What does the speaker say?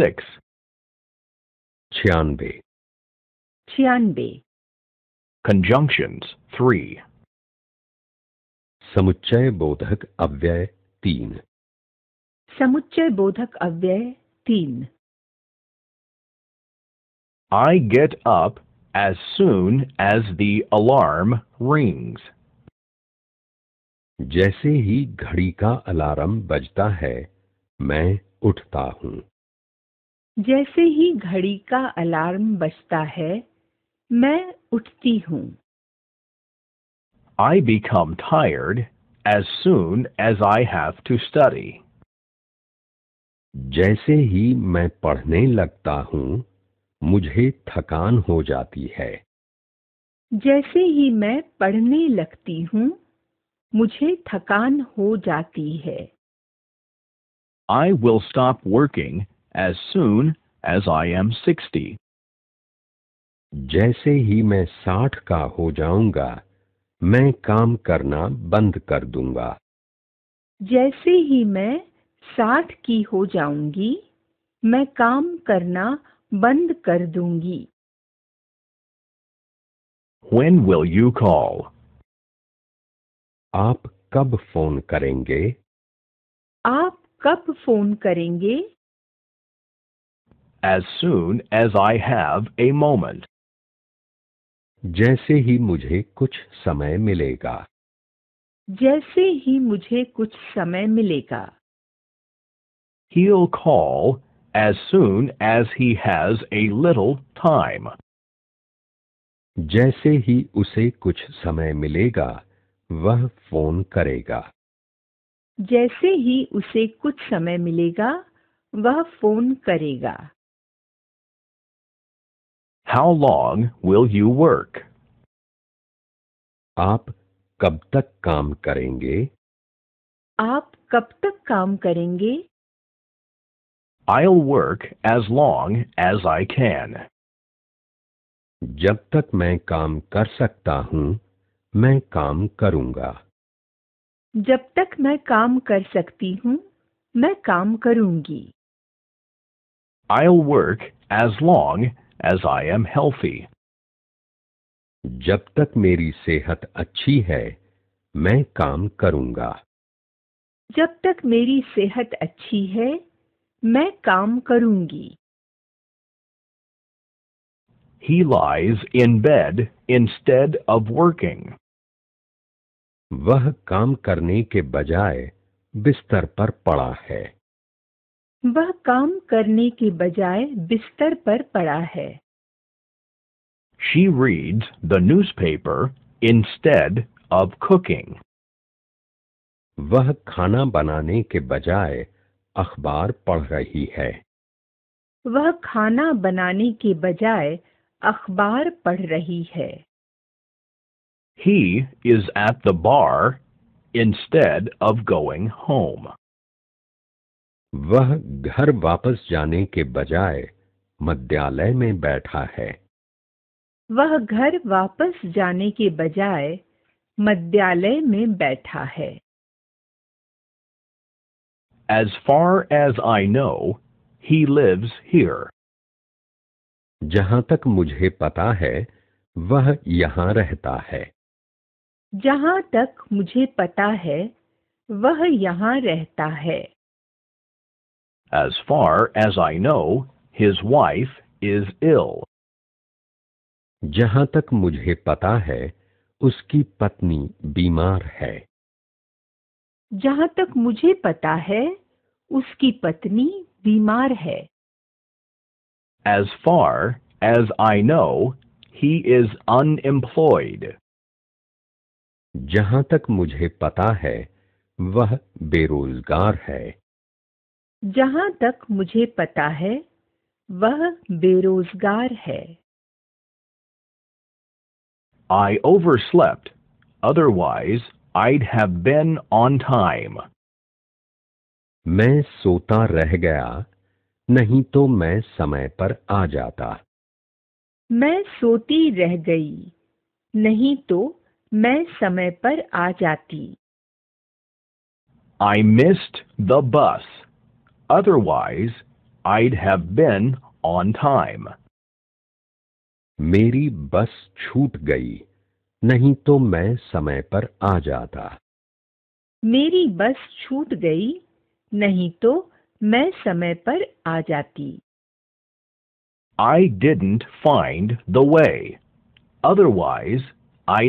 six. Chianbe. Chianbe. Conjunctions three. Samuchay bodhak avyay teen. Samuchay bodhak avyay teen. I get up as soon as the alarm rings. जैसे ही घड़ी का alarm बजता है मैं उठता हूँ जैसे ही घड़ी का अलार्म बजता है मैं उठती हूँ I become tired as soon as I have to study. जैसे ही मैं पढ़ने लगता हूँ मुझे थकान हो जाती है जैसे ही मैं पढ़ने लगती हूँ मुझे थकान हो जाती है I will stop working as soon as I am 60. जैसे ही मैं साठ का हो जाऊंगा मैं काम करना बंद कर दूंगा जैसे ही मैं साठ की हो जाऊंगी मैं काम करना बंद कर दूंगी When will you call? आप कब फोन करेंगे आप कब फोन करेंगे as soon as I have a moment. जैसे ही मुझे कुछ समय मिलेगा जैसे ही मुझे कुछ समय मिलेगा He'll call as soon as he has a little time. जैसे ही उसे कुछ समय मिलेगा वह फोन करेगा जैसे ही उसे कुछ समय मिलेगा वह फोन करेगा How long will you work? आप कब तक काम करेंगे? आप कब तक काम करेंगे? I'll work as long as I can. जब तक मैं काम कर सकता हूँ मैं काम करूँगा जब तक मैं काम कर सकती हूँ मैं काम करूँगी I'll work as long as I am healthy. जब तक मेरी सेहत अच्छी है मैं काम करूंगा जब तक मेरी सेहत अच्छी है मैं काम करूंगी He lies in bed instead of working. वह काम करने के बजाय बिस्तर पर पड़ा है वह काम करने की बजाय बिस्तर पर पड़ा है She reads the newspaper instead of cooking. वह खाना बनाने के बजाय अखबार पढ़ रही है वह खाना बनाने के बजाय अखबार पढ़ रही है He is at the bar instead of going home. वह घर वापस जाने के बजाय मध्यालय में बैठा है वह घर वापस जाने के बजाय मध्यालय में बैठा है As far as I know, he lives here. जहां तक मुझे पता है वह यहाँ रहता है जहां तक मुझे पता है वह यहाँ रहता है As far as I know, his wife is ill. जहां तक मुझे पता है उसकी पत्नी बीमार है जहां तक मुझे पता है उसकी पत्नी बीमार है As far as I know, he is unemployed. जहां तक मुझे पता है वह बेरोजगार है जहां तक मुझे पता है वह बेरोजगार है I overslept. Otherwise, I'd have been on time. मैं सोता रह गया नहीं तो मैं समय पर आ जाता मैं सोती रह गई नहीं तो मैं समय पर आ जाती I missed the bus Otherwise, I'd have been on time. मेरी bus छूट गई नहीं तो मैं समय पर आ जाता मेरी बस छूट गई नहीं तो मैं समय पर I didn't find the way. Otherwise, I'd